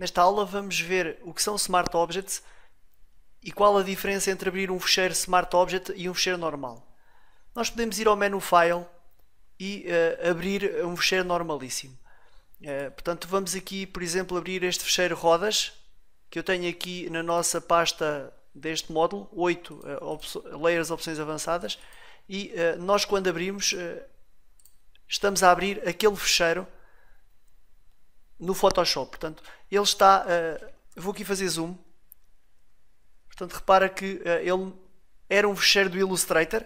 Nesta aula vamos ver o que são Smart Objects e qual a diferença entre abrir um fecheiro Smart Object e um fecheiro normal. Nós podemos ir ao menu File e uh, abrir um fecheiro normalíssimo. Uh, portanto, vamos aqui, por exemplo, abrir este fecheiro rodas, que eu tenho aqui na nossa pasta deste módulo, 8 uh, eh, opso layers opções avançadas, e nós quando abrimos, estamos a abrir aquele fecheiro no Photoshop. Portanto, ele está. Uh, vou aqui fazer zoom. Portanto, repara que uh, ele era um fecheiro do Illustrator.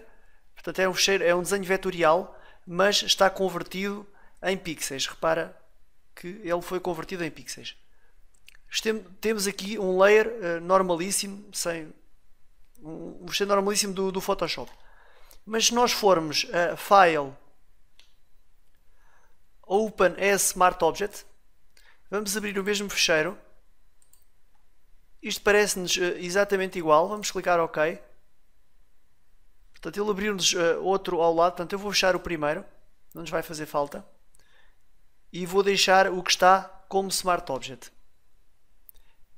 Portanto, é um fecheiro, é um desenho vetorial, mas está convertido em pixels. Repara que ele foi convertido em pixels. Temos aqui um layer uh, normalíssimo, sem um fecheiro normalíssimo do, do Photoshop. Mas se nós formos a File Open as Smart Object, Vamos abrir o mesmo fecheiro. Isto parece-nos eh, exatamente igual. Vamos clicar OK. Portanto, ele abriu-nos eh, outro ao lado. Portanto, eu vou fechar o primeiro. Não nos vai fazer falta. E vou deixar o que está como Smart Object.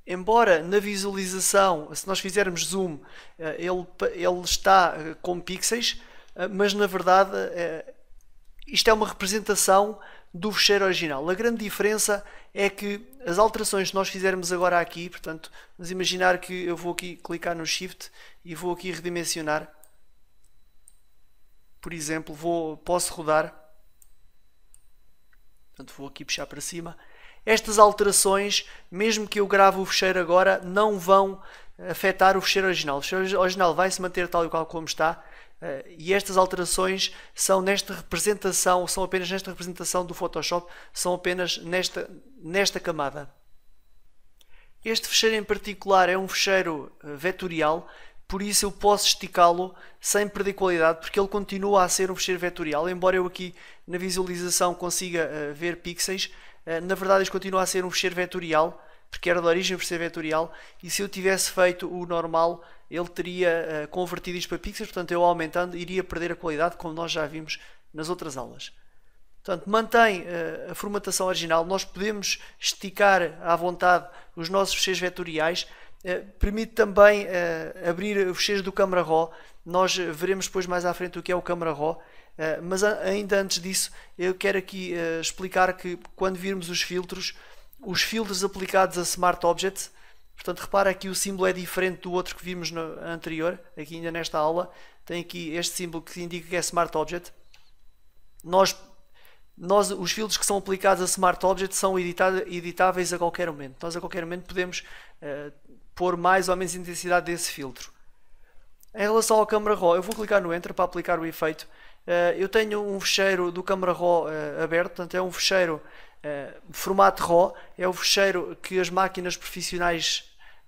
Embora na visualização, se nós fizermos zoom, eh, ele, ele está com pixels, mas na verdade isto é uma representação do fecheiro original. A grande diferença é que as alterações que nós fizermos agora aqui, portanto, vamos imaginar que eu vou aqui clicar no Shift e vou aqui redimensionar. Por exemplo, vou, posso rodar. Portanto, vou aqui puxar para cima. Estas alterações, mesmo que eu grave o fecheiro agora, não vão afetar o fecheiro original. O fecheiro original vai se manter tal e qual como está, eh, e estas alterações são nesta representação, são apenas nesta representação do Photoshop, são apenas nesta, nesta camada. Este fecheiro em particular é um fecheiro eh, vetorial, por isso eu posso esticá-lo sem perder qualidade, porque ele continua a ser um fecheiro vetorial, embora eu aqui na visualização consiga eh, ver pixels, na verdade este continua a ser um fecheiro vetorial, porque era de origem vetorial e se eu tivesse feito o normal ele teria uh, convertido isto para pixels, portanto eu aumentando iria perder a qualidade como nós já vimos nas outras aulas. Portanto, mantém uh, a formatação original, nós podemos esticar à vontade os nossos fecheiros vetoriais, uh, eh, permite também abrir fecheiros do Camera Raw, nós veremos depois mais à frente o que é o Camera Raw, mas ainda antes disso eu quero aqui explicar que quando virmos os filtros, os filtros aplicados a Smart Objects. Portanto, repara que o símbolo é diferente do outro que vimos no anterior, aqui ainda nesta aula. Tem aqui este símbolo que indica que é Smart Object. Nós, nós, os filtros que são aplicados a Smart Object são editáveis a qualquer momento. Nós a qualquer momento podemos uh, pôr mais ou menos intensidade desse filtro. Em relação ao Camera Raw, eu vou clicar no Enter para aplicar o efeito. Uh, eu tenho um fecheiro do Camera Raw uh, eh, aberto, portanto é um fecheiro Uh, formato RAW é o fecheiro que as máquinas profissionais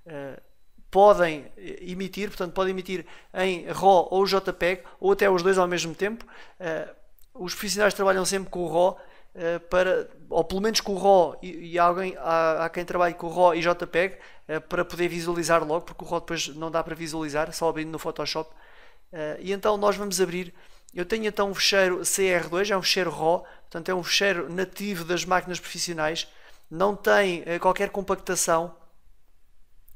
uh, podem eh, emitir, portanto, podem emitir em RAW ou JPEG, ou até os dois ao mesmo tempo. Uh, os profissionais trabalham sempre com o RAW, uh, para, ou pelo menos com o RAW, e, e alguém, há, há, quem trabalhe com o RAW e JPEG uh, para poder visualizar logo, porque o RAW depois não dá para visualizar, só abrindo no Photoshop. e então nós vamos abrir eu tenho então um fecheiro CR2, é um fecheiro RAW, portanto é um fecheiro nativo das máquinas profissionais, não tem eh, qualquer compactação,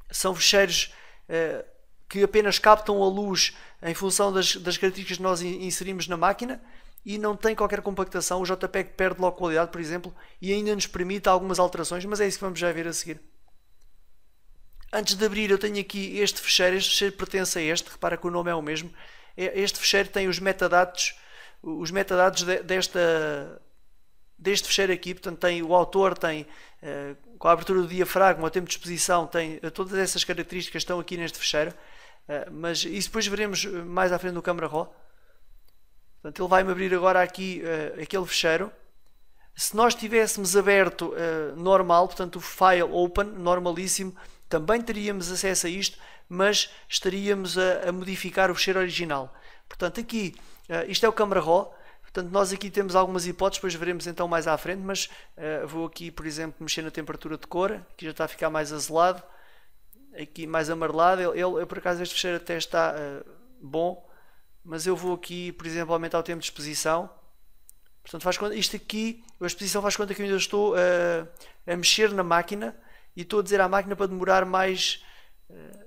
são fecheiros eh, que apenas captam a luz em função das, das características que nós inserimos na máquina e não tem qualquer compactação. O JPEG perde logo qualidade, por exemplo, e ainda nos permite algumas alterações, mas é isso que vamos já ver a seguir. Antes de abrir, eu tenho aqui este fecheiro. Este fecheiro pertence a este. Repara que o nome é o mesmo. Este fecheiro tem os metadados, os metadados desta, deste fecheiro aqui, portanto tem o autor, tem eh, com a abertura do diafragma, o tempo de exposição, tem eh, todas essas características estão aqui neste fecheiro, eh, mas isso depois veremos mais à frente no Camera Raw. Portanto, ele vai-me abrir agora aqui aquele fecheiro. Se nós tivéssemos aberto normal, portanto o file open, normalíssimo, também teríamos acesso a isto, mas estaríamos a, a modificar o fecheiro original. Portanto, aqui, uh, isto é o Câmara RAW, portanto, nós aqui temos algumas hipóteses, depois veremos então mais à frente, mas uh, vou aqui, por exemplo, mexer na temperatura de cor, que já está a ficar mais azelado, aqui mais amarelado, ele, ele, eu, por acaso este fecheiro até está uh, bom, mas eu vou aqui, por exemplo, aumentar o tempo de exposição, portanto, faz conta, isto aqui, a exposição faz conta que eu ainda estou a mexer na máquina, e estou a dizer à máquina para demorar mais, eh,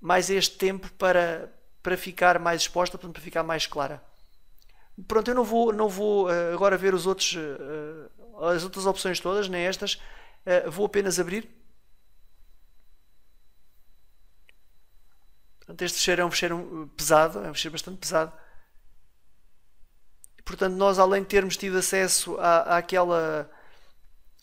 mais este tempo para, para ficar mais exposta, para ficar mais clara. Pronto, eu não vou, não vou eh, agora ver os outros, eh, as outras opções todas, nem estas. Vou apenas abrir. Portanto, este fecheiro é um fecheiro pesado, é um fecheiro bastante pesado. Portanto, nós além de termos tido acesso à, àquela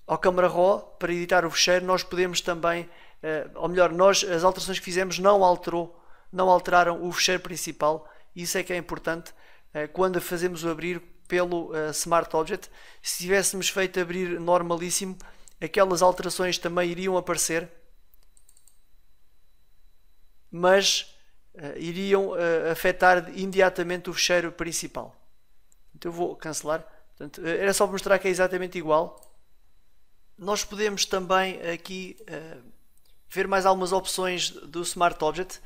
ao Câmara Raw para editar o fecheiro, nós podemos também, eh, ou melhor, nós as alterações que fizemos não alterou, não alteraram o fecheiro principal. Isso é que é importante eh, quando fazemos o abrir pelo eh, Smart Object. Se tivéssemos feito abrir normalíssimo, aquelas alterações também iriam aparecer, mas iriam afetar imediatamente o fecheiro principal. Então eu vou cancelar. Portanto, era só mostrar que é exatamente igual. Nós podemos também aqui uh, ver mais algumas opções do Smart Object.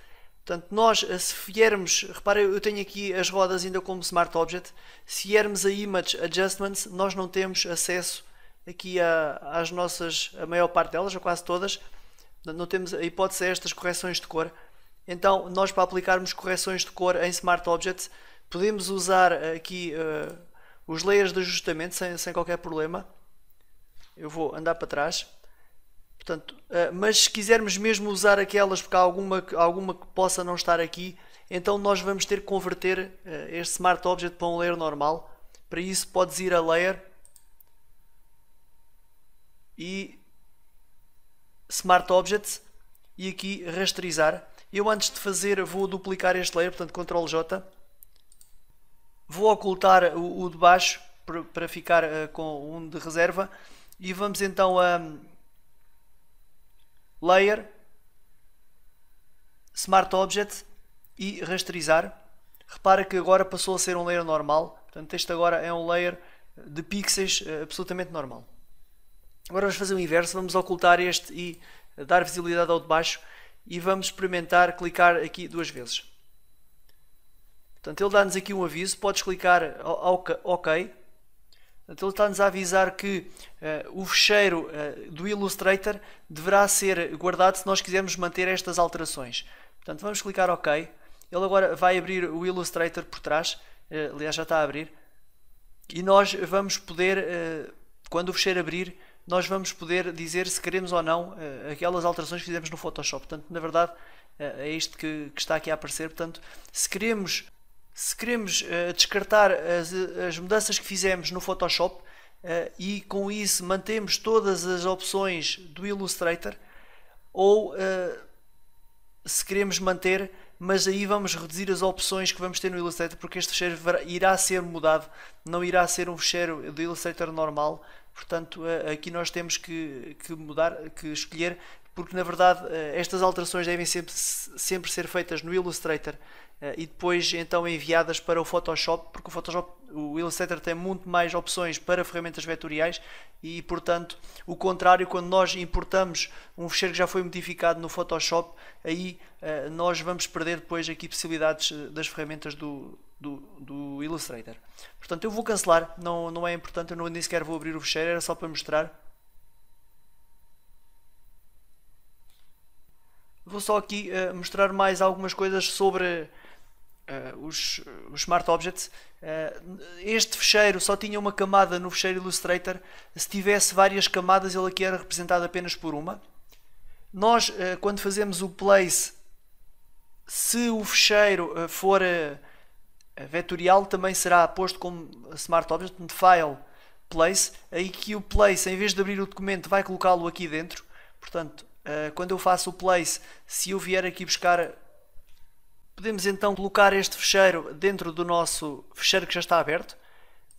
Portanto, nós, eh, se viermos, repare, eu tenho aqui as rodas ainda como Smart Object, se viermos a Image Adjustments, nós não temos acesso aqui a, às nossas, a maior parte delas, ou quase todas, não temos a hipótese a estas correções de cor. Então, nós para aplicarmos correções de cor em Smart Objects, podemos usar aqui uh, os layers de ajustamento sem, sem qualquer problema eu vou andar para trás. Portanto, uh, mas se quisermos mesmo usar aquelas, porque há alguma, alguma que possa não estar aqui, então nós vamos ter que converter uh, este Smart Object para um layer normal. Para isso podes ir a Layer e Smart Objects e aqui rasterizar. Eu antes de fazer vou duplicar este layer, portanto Ctrl J. Vou ocultar o, o de baixo para, ficar uh, com um de reserva e vamos então a Layer, Smart Object e Rasterizar. Repara que agora passou a ser um layer normal. Portanto, este agora é um layer de pixels eh, absolutamente normal. Agora vamos fazer o inverso. Vamos ocultar este e dar visibilidade ao de baixo. E vamos experimentar clicar aqui duas vezes. Portanto, ele dá-nos aqui um aviso. Podes clicar OK. Então, ele está-nos a avisar que uh, o fecheiro uh, do Illustrator deverá ser guardado se nós quisermos manter estas alterações. Portanto, vamos clicar OK. Ele agora vai abrir o Illustrator por trás. Uh, aliás, já está a abrir. E nós vamos poder, quando o fecheiro abrir, nós vamos poder dizer se queremos ou não aquelas alterações que fizemos no Photoshop. Portanto, na verdade, é isto que, que está aqui a aparecer. Portanto, se queremos se queremos uh, descartar as, as, mudanças que fizemos no Photoshop uh, e com isso mantemos todas as opções do Illustrator ou eh, se queremos manter mas aí vamos reduzir as opções que vamos ter no Illustrator porque este fecheiro irá ser mudado, não irá ser um fecheiro do Illustrator normal, portanto aqui nós temos que, que mudar, que escolher, porque na verdade estas alterações devem sempre, sempre ser feitas no Illustrator eh, e depois então enviadas para o Photoshop, porque o Photoshop, o Illustrator tem muito mais opções para ferramentas vetoriais e, portanto, o contrário, quando nós importamos um fecheiro que já foi modificado no Photoshop, aí eh, nós vamos perder depois aqui possibilidades eh, das ferramentas do, do, do Illustrator. Portanto, eu vou cancelar, não, não é importante, eu não, nem sequer vou abrir o fecheiro, era só para mostrar. Vou só aqui uh, mostrar mais algumas coisas sobre Uh, os, eh, os, Smart Objects, uh, este fecheiro só tinha uma camada no fecheiro Illustrator. Se tivesse várias camadas, ele aqui era representado apenas por uma. Nós, uh, quando fazemos o place, se o fecheiro for vetorial, também será posto como Smart Object, File, Place. Aí que o place, em vez de abrir o documento, vai colocá-lo aqui dentro. Portanto, quando eu faço o place, se eu vier aqui buscar Podemos então colocar este fecheiro dentro do nosso fecheiro que já está aberto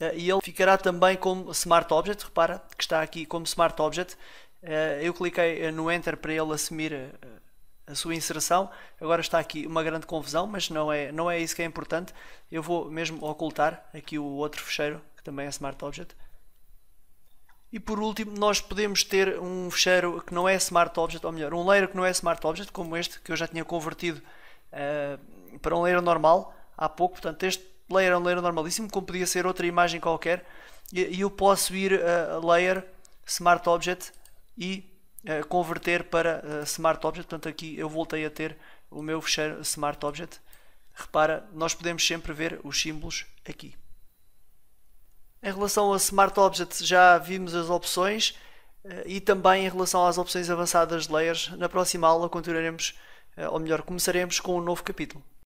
eh, e ele ficará também como Smart Object. Repara que está aqui como Smart Object. Eh, eu cliquei eh, no Enter para ele assumir a sua inserção. Agora está aqui uma grande confusão, mas não é, não é isso que é importante. Eu vou mesmo ocultar aqui o outro fecheiro, que também é Smart Object. E por último, nós podemos ter um fecheiro que não é Smart Object, ou melhor, um layer que não é Smart Object, como este, que eu já tinha convertido uh, para um layer normal há pouco. Portanto, este layer é um layer normalíssimo, como podia ser outra imagem qualquer. E, e eu posso ir a uh, layer, smart object e uh, converter para ah, smart object. Portanto, aqui eu voltei a ter o meu fecheiro smart object. Repara, nós podemos sempre ver os símbolos aqui. Em relação a Smart Object já vimos as opções e também em relação às opções avançadas de layers. Na próxima aula continuaremos eh, ou melhor, começaremos com um novo capítulo.